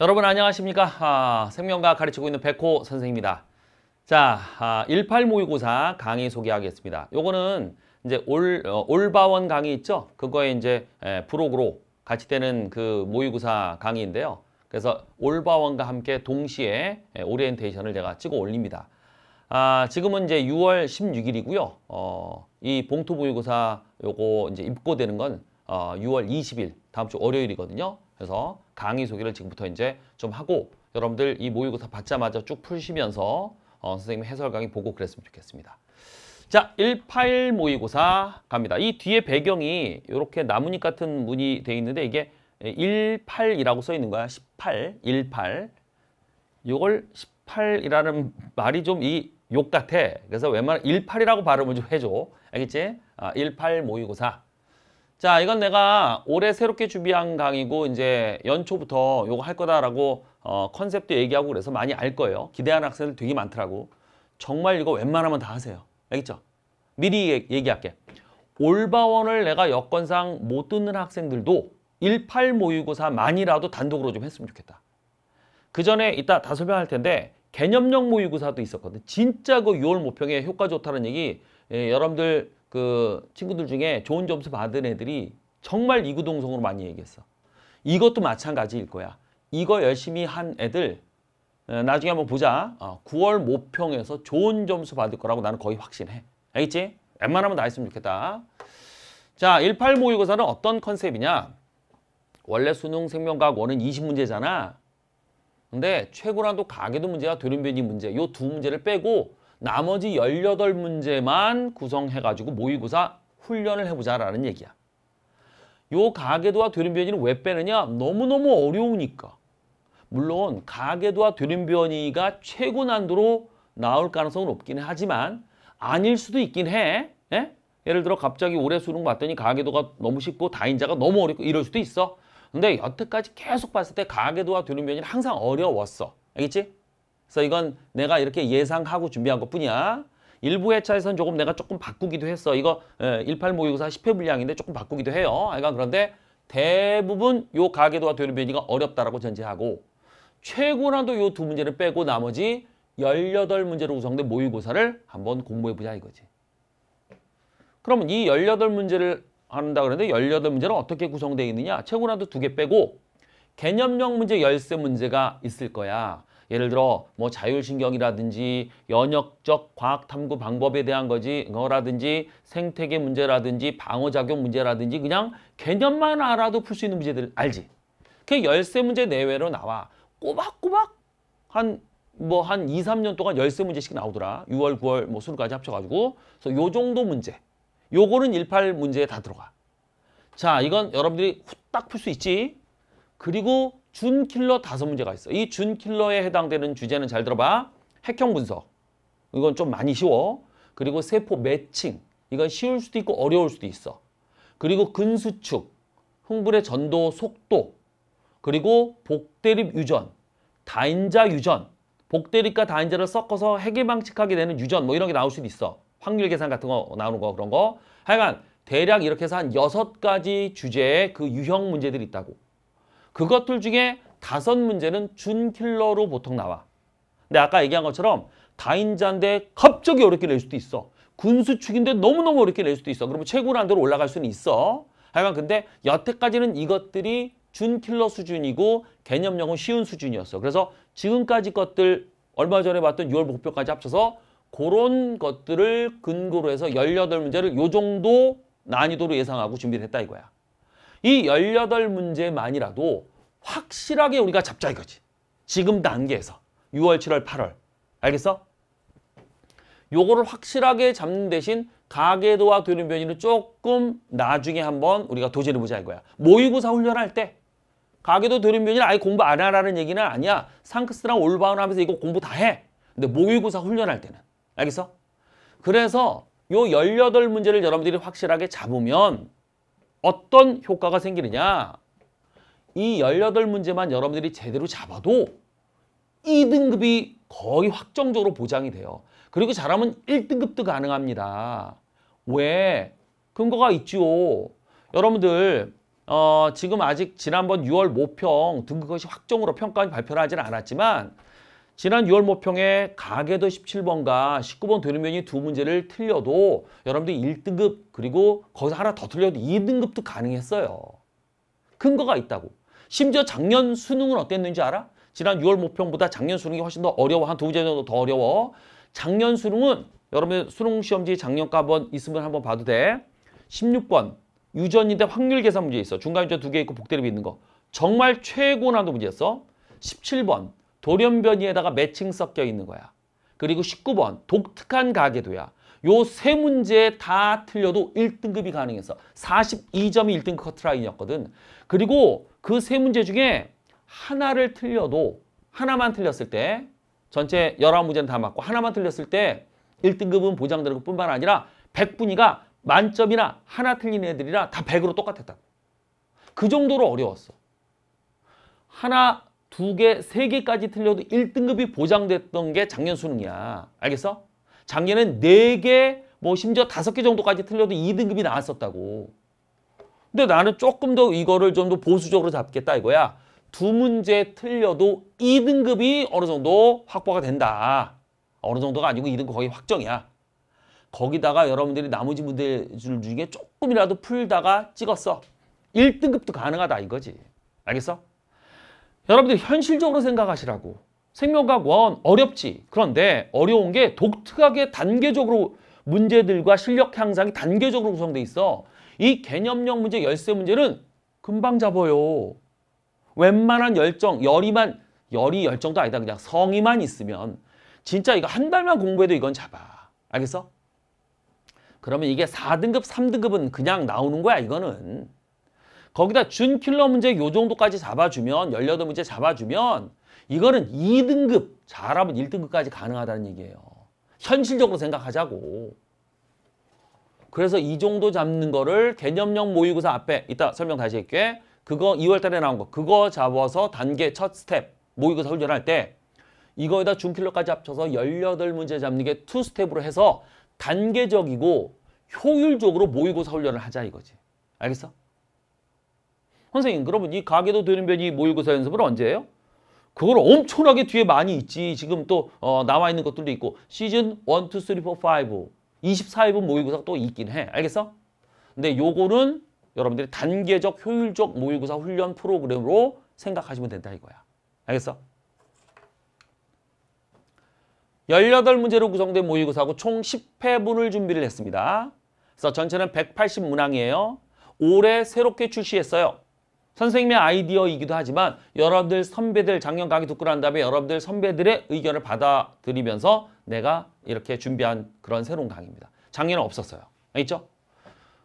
여러분 안녕하십니까? 아, 생명과 가르치고 있는 백호 선생입니다. 자, 아, 18 모의고사 강의 소개하겠습니다. 요거는 이제 올 어, 올바원 강의 있죠? 그거에 이제 에, 예, 부록으로 같이 되는 그 모의고사 강의인데요. 그래서 올바원과 함께 동시에 에, 예, 오리엔테이션을 제가 찍어 올립니다. 아, 지금은 이제 6월 16일이고요. 어, 이 봉투 모의고사 요거 이제 입고되는 건 어, 6월 20일 다음 주 월요일이거든요. 그래서 강의 소개를 지금부터 이제 좀 하고 여러분들 이 모의고사 받자마자 쭉풀시면서 어, 선생님 해설 강의 보고 그랬으면 좋겠습니다. 자, 18 모의고사 갑니다. 이 뒤에 배경이 이렇게 나뭇잎 같은 문이 돼 있는데 이게 18이라고 써 있는 거야. 18, 18. 이걸 18이라는 말이 좀 이 욕 같아. 그래서 웬만하면 18이라고 발음을 좀 해줘. 알겠지? 아, 18 모의고사. 자, 이건 내가 올해 새롭게 준비한 강의고 이제 연초부터 요거 할 거다라고 어, 컨셉도 얘기하고 그래서 많이 알 거예요. 기대하는 학생들 되게 많더라고. 정말 이거 웬만하면 다 하세요. 알겠죠? 미리 얘기할게. 올바원을 내가 여건상 못 듣는 학생들도 18 모의고사 만이라도 단독으로 좀 했으면 좋겠다. 그 전에 이따 다 설명할 텐데 개념형 모의고사도 있었거든. 진짜 그 6월 모평에 효과 좋다는 얘기 예, 여러분들 그 친구들 중에 좋은 점수 받은 애들이 정말 이구동성으로 많이 얘기했어. 이것도 마찬가지일 거야. 이거 열심히 한 애들 어, 나중에 한번 보자. 9월 어, 모평에서 좋은 점수 받을 거라고 나는 거의 확신해. 알겠지? 웬만하면 다 했으면 좋겠다. 자, 18 모의고사는 어떤 컨셉이냐? 원래 수능 생명과학 원은 20문제잖아. 근데 최고난도 가계도 문제와 돌연변이 문제 요 두 문제를 빼고 나머지 18문제만 구성해가지고 모의고사 훈련을 해보자라는 얘기야. 요 가계도와 되림변이는 왜 빼느냐? 너무너무 어려우니까. 물론 가계도와 되림변이가 최고 난도로 나올 가능성은 없긴 하지만 아닐 수도 있긴 해. 예? 예를 들어 갑자기 올해 수능 봤더니 가계도가 너무 쉽고 다인자가 너무 어렵고 이럴 수도 있어. 근데 여태까지 계속 봤을 때 가계도와 되림변이는 항상 어려웠어. 알겠지? 그래서 이건 내가 이렇게 예상하고 준비한 것뿐이야. 일부 회차에서는 조금 내가 조금 바꾸기도 했어. 이거 18 예, 모의고사 10회 분량인데 조금 바꾸기도 해요. 그러니까 그런데 대부분 요 가계도와 되는 변이가 어렵다라고 전제하고 최고라도요 두 문제를 빼고 나머지 18문제로 구성된 모의고사를 한번 공부해보자 이거지. 그러면 이 18문제를 한다 그러는데 18문제는 어떻게 구성되어 있느냐? 최고라도두 개 빼고 개념형 문제 열세 문제가 있을 거야. 예를 들어 뭐 자율신경이라든지 연역적 과학탐구 방법에 대한 거지 거라든지 생태계 문제라든지 방어작용 문제라든지 그냥 개념만 알아도 풀 수 있는 문제들 알지. 그게 열세 문제 내외로 나와 꼬박꼬박 한 뭐 한 2 3년 동안 열세 문제씩 나오더라. 6월, 9월 뭐 수능까지 합쳐가지고 그래서 요 정도 문제. 요거는 18 문제에 다 들어가. 자 이건 여러분들이 후딱 풀 수 있지. 그리고 준킬러 다섯 문제가 있어. 이 준킬러에 해당되는 주제는 잘 들어봐. 핵형 분석. 이건 좀 많이 쉬워. 그리고 세포 매칭. 이건 쉬울 수도 있고 어려울 수도 있어. 그리고 근수축, 흥분의 전도 속도, 그리고 복대립 유전, 다인자 유전, 복대립과 다인자를 섞어서 핵에 방식하게 되는 유전 뭐 이런 게 나올 수도 있어. 확률 계산 같은 거 나오는 거 그런 거. 하여간 대략 이렇게 해서 한 여섯 가지 주제의 그 유형 문제들이 있다고. 그것들 중에 다섯 문제는 준킬러로 보통 나와. 근데 아까 얘기한 것처럼 다인자인데 갑자기 어렵게 낼 수도 있어. 군수축인데 너무너무 어렵게 낼 수도 있어. 그러면 최고 난도로 올라갈 수는 있어. 하지만 근데 여태까지는 이것들이 준킬러 수준이고 개념형은 쉬운 수준이었어. 그래서 지금까지 것들 얼마 전에 봤던 6월 목표까지 합쳐서 그런 것들을 근거로 해서 열여덟 문제를요 정도 난이도로 예상하고 준비를 했다 이거야. 이 열여덟 문제만이라도 확실하게 우리가 잡자 이거지. 지금 단계에서 6월, 7월, 8월. 알겠어? 요거를 확실하게 잡는 대신 가계도와 도련 변이는 조금 나중에 한번 우리가 도전해보자 이거야. 모의고사 훈련할 때 가계도 도련 변이는 아예 공부 안 하라는 얘기는 아니야. 상크스랑 올바운 하면서 이거 공부 다 해. 근데 모의고사 훈련할 때는. 알겠어? 그래서 요 열여덟 문제를 여러분들이 확실하게 잡으면 어떤 효과가 생기느냐? 이 18문제만 여러분들이 제대로 잡아도 2등급이 거의 확정적으로 보장이 돼요. 그리고 잘하면 1등급도 가능합니다. 왜? 근거가 있죠. 여러분들 어, 지금 아직 지난번 6월 모평 등급것이 확정으로 평가는 발표를 하지는 않았지만 지난 6월 모평에 가계도 17번과 19번 되는면이 두 문제를 틀려도 여러분들 1등급 그리고 거기서 하나 더 틀려도 2등급도 가능했어요. 근거가 있다고. 심지어 작년 수능은 어땠는지 알아? 지난 6월 모평보다 작년 수능이 훨씬 더 어려워. 한 두 문제 정도 더 어려워. 작년 수능은 여러분 수능 시험지 작년 과번 있으면 한번 봐도 돼. 16번 유전인데 확률 계산 문제 있어. 중간 유전 두 개 있고 복대립이 있는 거. 정말 최고 난도 문제였어. 17번 돌연변이에다가 매칭 섞여 있는 거야. 그리고 19번 독특한 가계도야. 요 세 문제 다 틀려도 1등급이 가능해서 42점이 1등급 커트라인이었거든. 그리고 그 세 문제 중에 하나를 틀려도 하나만 틀렸을 때 전체 11문제는 다 맞고 하나만 틀렸을 때 1등급은 보장되는 것뿐만 아니라 1 0 0분위가 만점이나 하나 틀린 애들이라 다 100으로 똑같았다. 그 정도로 어려웠어. 하나 두 개, 세 개까지 틀려도 1등급이 보장됐던 게 작년 수능이야. 알겠어? 작년엔 네 개, 뭐 심지어 다섯 개 정도까지 틀려도 2등급이 나왔었다고. 근데 나는 조금 더 이거를 좀 더 보수적으로 잡겠다 이거야. 두 문제 틀려도 2등급이 어느 정도 확보가 된다. 어느 정도가 아니고 2등급 거의 확정이야. 거기다가 여러분들이 나머지 문제 중에 조금이라도 풀다가 찍었어. 1등급도 가능하다 이거지. 알겠어? 여러분들 현실적으로 생각하시라고. 생명과학원 어렵지. 그런데 어려운 게 독특하게 단계적으로 문제들과 실력 향상이 단계적으로 구성돼 있어. 이 개념형 문제, 열쇠 문제는 금방 잡아요. 웬만한 열정, 열이만, 열이 열정도 아니다. 그냥 성의만 있으면 진짜 이거 한 달만 공부해도 이건 잡아. 알겠어? 그러면 이게 4등급, 3등급은 그냥 나오는 거야, 이거는. 거기다 준킬러 문제 요 정도까지 잡아주면 18문제 잡아주면 이거는 2등급 잘하면 1등급까지 가능하다는 얘기예요. 현실적으로 생각하자고. 그래서 이 정도 잡는 거를 개념형 모의고사 앞에 이따 설명 다시 할게. 그거 2월 달에 나온 거. 그거 잡아서 단계 첫 스텝 모의고사 훈련할 때 이거에다 준킬러까지 합쳐서 18문제 잡는 게 투스텝으로 해서 단계적이고 효율적으로 모의고사 훈련을 하자 이거지. 알겠어? 선생님 그러면 이가게도 되는 변이 모의고사 연습을 언제 해요? 그걸 엄청나게 뒤에 많이 있지. 지금 또 어, 나와 있는 것들도 있고 시즌 1, 2, 3, 4, 5 24회분 모의고사가 또 있긴 해. 알겠어? 근데 요거는 여러분들이 단계적 효율적 모의고사 훈련 프로그램으로 생각하시면 된다 이거야. 알겠어? 18문제로 구성된 모의고사하고 총 10회분을 준비를 했습니다. 그래서 전체는 180문항이에요. 올해 새롭게 출시했어요. 선생님의 아이디어이기도 하지만 여러분들 선배들 작년 강의 듣고 난 다음에 여러분들 선배들의 의견을 받아들이면서 내가 이렇게 준비한 그런 새로운 강의입니다. 작년에 없었어요. 알겠죠?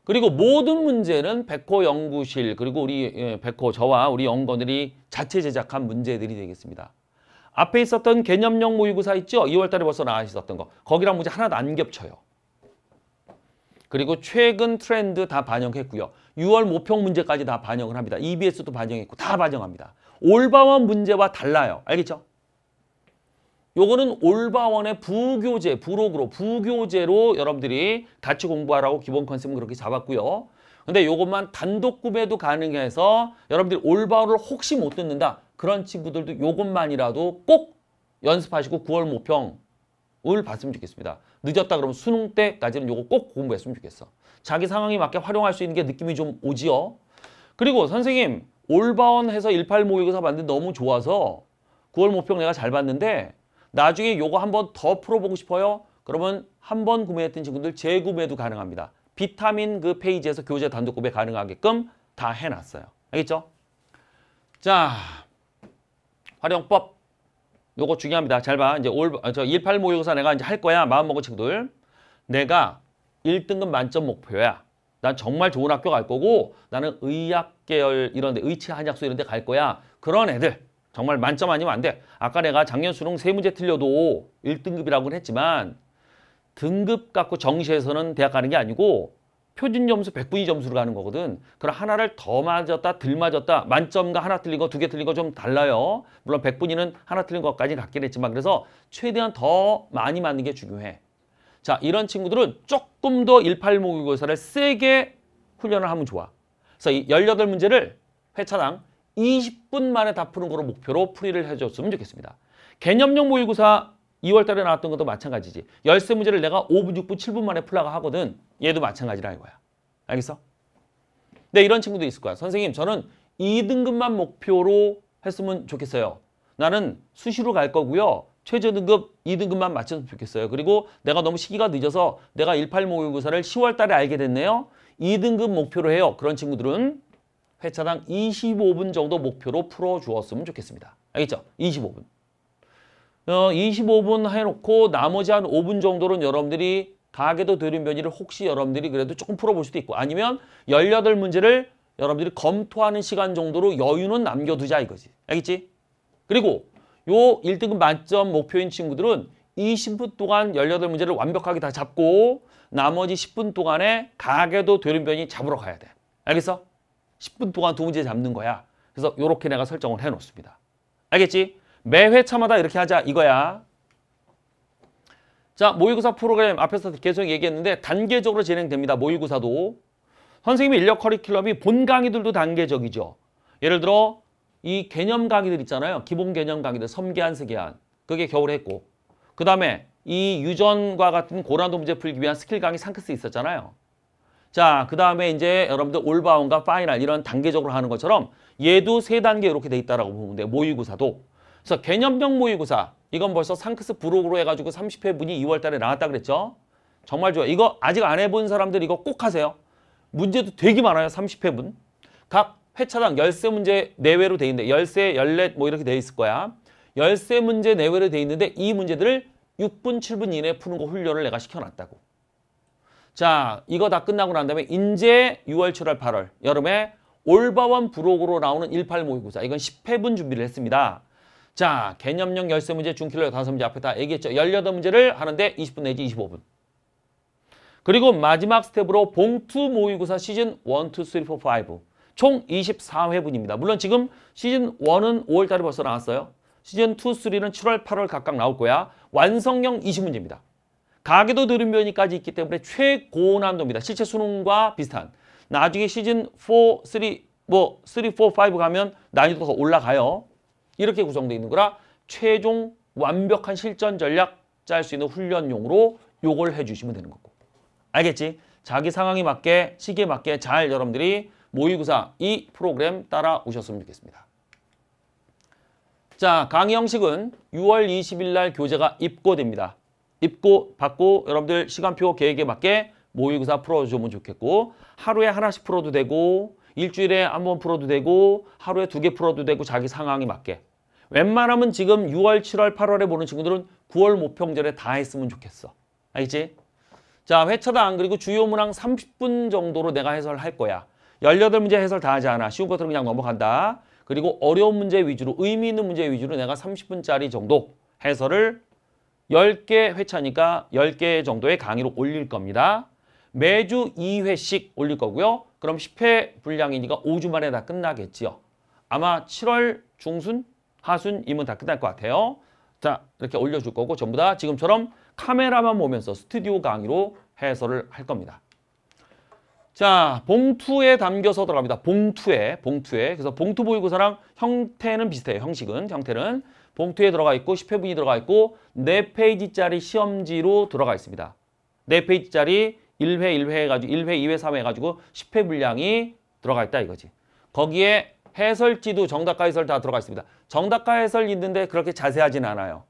그리고 모든 문제는 백호 연구실 그리고 우리 예, 백호 저와 우리 연구원들이 자체 제작한 문제들이 되겠습니다. 앞에 있었던 개념형 모의고사 있죠? 2월달에 벌써 나와 있었던 거. 거기랑 문제 하나도 안 겹쳐요. 그리고 최근 트렌드 다 반영했고요. 6월 모평 문제까지 다 반영을 합니다. EBS도 반영했고 다 반영합니다. 올바원 문제와 달라요. 알겠죠? 요거는 올바원의 부교재, 부록으로, 부교재로 여러분들이 같이 공부하라고 기본 컨셉은 그렇게 잡았고요. 근데 요것만 단독 구매도 가능해서 여러분들이 올바원을 혹시 못 듣는다. 그런 친구들도 요것만이라도 꼭 연습하시고 9월 모평을 봤으면 좋겠습니다. 늦었다 그러면 수능 때까지는 요거 꼭 공부했으면 좋겠어. 자기 상황에 맞게 활용할 수 있는 게 느낌이 좀 오지요. 그리고 선생님 올바원 해서 18 모의고사 봤는데 너무 좋아서 9월 목표 내가 잘 봤는데 나중에 요거 한번 더 풀어보고 싶어요. 그러면 한 번 구매했던 친구들 재구매도 가능합니다. 비타민 그 페이지에서 교재 단독 구매 가능하게끔 다 해놨어요. 알겠죠? 자, 활용법. 요거 중요합니다. 잘 봐. 이제 올, 저18 모의고사 내가 이제 할 거야. 마음먹은 친구들. 내가 1등급 만점 목표야. 난 정말 좋은 학교 갈 거고 나는 의학 계열 이런 데 의치 한약수 이런 데 갈 거야. 그런 애들 정말 만점 아니면 안 돼. 아까 내가 작년 수능 세 문제 틀려도 1등급이라고는 했지만 등급 갖고 정시에서는 대학 가는 게 아니고 표준 점수 100분위 점수로 가는 거거든. 그럼 하나를 더 맞았다, 덜 맞았다, 만점과 하나 틀린 거, 두 개 틀린 거 좀 달라요. 물론 100분위는 하나 틀린 것까지 같긴 했지만 그래서 최대한 더 많이 맞는 게 중요해. 자 이런 친구들은 조금 더일팔모의고사를 세게 훈련을 하면 좋아. 그래서 이 18문제를 회차당 20분 만에 다 푸는 거로 목표로 풀이를 해줬으면 좋겠습니다. 개념용 모의고사 2월달에 나왔던 것도 마찬가지지. 열세 문제를 내가 5분, 6분, 7분 만에 풀라고 하거든. 얘도 마찬가지라 이거야. 알겠어? 네, 이런 친구도 있을 거야. 선생님, 저는 2등급만 목표로 했으면 좋겠어요. 나는 수시로 갈 거고요. 최저등급 2등급만 맞췄으면 좋겠어요. 그리고 내가 너무 시기가 늦어서 내가 18 모의고사를 10월 달에 알게 됐네요. 2등급 목표로 해요. 그런 친구들은 회차당 25분 정도 목표로 풀어주었으면 좋겠습니다. 알겠죠? 25분. 어, 25분 해놓고 나머지 한 5분 정도는 여러분들이 가게도 되는 변이를 혹시 여러분들이 그래도 조금 풀어볼 수도 있고 아니면 18문제를 여러분들이 검토하는 시간 정도로 여유는 남겨두자 이거지. 알겠지? 그리고 요 1등급 만점 목표인 친구들은 20분 동안 18문제를 완벽하게 다 잡고 나머지 10분 동안에 가게도 되는변이 잡으러 가야 돼. 알겠어? 10분 동안 두 문제 잡는 거야. 그래서 요렇게 내가 설정을 해놓습니다. 알겠지? 매 회차마다 이렇게 하자 이거야. 자 모의고사 프로그램 앞에서 계속 얘기했는데 단계적으로 진행됩니다. 모의고사도. 선생님의 인력 커리큘럼이 본 강의들도 단계적이죠. 예를 들어 이 개념 강의들 있잖아요. 기본 개념 강의들, 섬계한, 세계안 그게 겨울에 했고. 그 다음에 이 유전과 같은 고난도 문제 풀기 위한 스킬 강의 상크스 있었잖아요. 자, 그 다음에 이제 여러분들 올바운과 파이널 이런 단계적으로 하는 것처럼 얘도 세 단계 이렇게 돼 있다라고 보면 돼요. 모의고사도. 그래서 개념형 모의고사. 이건 벌써 상크스 부록으로 해가지고 30회분이 2월 달에 나왔다 그랬죠. 정말 좋아 이거 아직 안 해본 사람들 이거 꼭 하세요. 문제도 되게 많아요. 30회분. 각 회차당 열세 문제 내외로 돼 있는데 열세, 열넷 뭐 이렇게 돼 있을 거야. 열세 문제 내외로 돼 있는데 이 문제들을 6분, 7분 이내에 푸는 거 훈련을 내가 시켜놨다고. 자, 이거 다 끝나고 난 다음에 인제 6월, 7월, 8월 여름에 올바원 부록으로 나오는 18 모의고사 이건 10회분 준비를 했습니다. 자, 개념형 열세 문제 중킬러 다섯 문제 앞에 다 얘기했죠. 열여덟 문제를 하는데 20분 내지 25분. 그리고 마지막 스텝으로 봉투 모의고사 시즌 1, 2, 3, 4, 5총 24회분입니다. 물론 지금 시즌 1은 5월달에 벌써 나왔어요. 시즌 2, 3는 7월, 8월 각각 나올 거야. 완성형 20문제입니다. 가계도 들음변이까지 있기 때문에 최고난도입니다. 실제 수능과 비슷한. 나중에 시즌 4, 3, 뭐 3, 4, 5 가면 난이도가 올라가요. 이렇게 구성되어 있는 거라 최종 완벽한 실전 전략 짤 수 있는 훈련용으로 요걸 해주시면 되는 거고. 알겠지? 자기 상황에 맞게 시기에 맞게 잘 여러분들이 모의고사 이 프로그램 따라오셨으면 좋겠습니다. 자, 강의 형식은 6월 20일 날 교재가 입고됩니다. 입고 받고 여러분들 시간표 계획에 맞게 모의고사 풀어주면 좋겠고 하루에 하나씩 풀어도 되고 일주일에 한 번 풀어도 되고 하루에 두 개 풀어도 되고 자기 상황에 맞게 웬만하면 지금 6월, 7월, 8월에 보는 친구들은 9월 모평절에 다 했으면 좋겠어. 알겠지? 자, 회차당 그리고 주요 문항 30분 정도로 내가 해설할 거야. 열여덟 문제 해설 다 하지 않아. 쉬운 것들은 그냥 넘어간다. 그리고 어려운 문제 위주로 의미 있는 문제 위주로 내가 30분짜리 정도 해설을 10개 회차니까 10개 정도의 강의로 올릴 겁니다. 매주 2회씩 올릴 거고요. 그럼 10회 분량이니까 5주 만에 다 끝나겠지요. 아마 7월 중순, 하순이면 다 끝날 것 같아요. 자, 이렇게 올려줄 거고 전부 다 지금처럼 카메라만 보면서 스튜디오 강의로 해설을 할 겁니다. 자, 봉투에 담겨서 들어갑니다. 봉투에, 봉투에. 그래서 봉투 보이고사랑 형태는 비슷해요. 형식은, 형태는. 봉투에 들어가 있고 10회분이 들어가 있고 4페이지짜리 시험지로 들어가 있습니다. 4페이지짜리 1회, 1회 해가지고 1회, 2회, 3회 해가지고 10회 분량이 들어가 있다 이거지. 거기에 해설지도 정답과 해설 다 들어가 있습니다. 정답과 해설 있는데 그렇게 자세하진 않아요.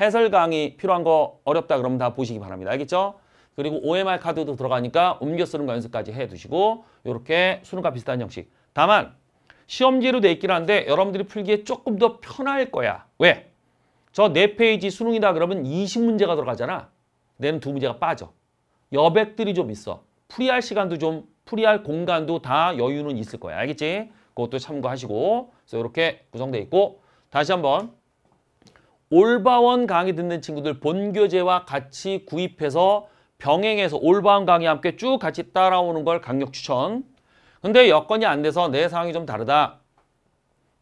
해설 강의 필요한 거 어렵다 그러면 다 보시기 바랍니다. 알겠죠? 그리고 OMR 카드도 들어가니까 옮겨 쓰는 거 연습까지 해두시고 이렇게 수능과 비슷한 형식. 다만 시험지로 돼 있긴 한데 여러분들이 풀기에 조금 더 편할 거야. 왜? 저 네 페이지 수능이다 그러면 20문제가 들어가잖아. 내는 두 문제가 빠져. 여백들이 좀 있어. 풀이할 시간도 좀 풀이할 공간도 다 여유는 있을 거야. 알겠지? 그것도 참고하시고 그래서 이렇게 구성돼 있고 다시 한번 올바원 강의 듣는 친구들 본교재와 같이 구입해서 병행해서 올바운 강의 함께 쭉 같이 따라오는 걸 강력 추천. 근데 여건이 안 돼서 내 상황이 좀 다르다.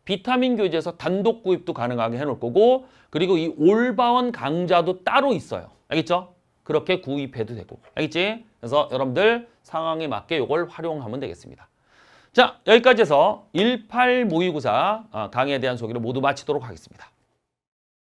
비타민 교재에서 단독 구입도 가능하게 해놓을 거고 그리고 이 올바원 강좌도 따로 있어요. 알겠죠? 그렇게 구입해도 되고. 알겠지? 그래서 여러분들 상황에 맞게 이걸 활용하면 되겠습니다. 자 여기까지 해서 18 모의고사 어, 강의에 대한 소개를 모두 마치도록 하겠습니다.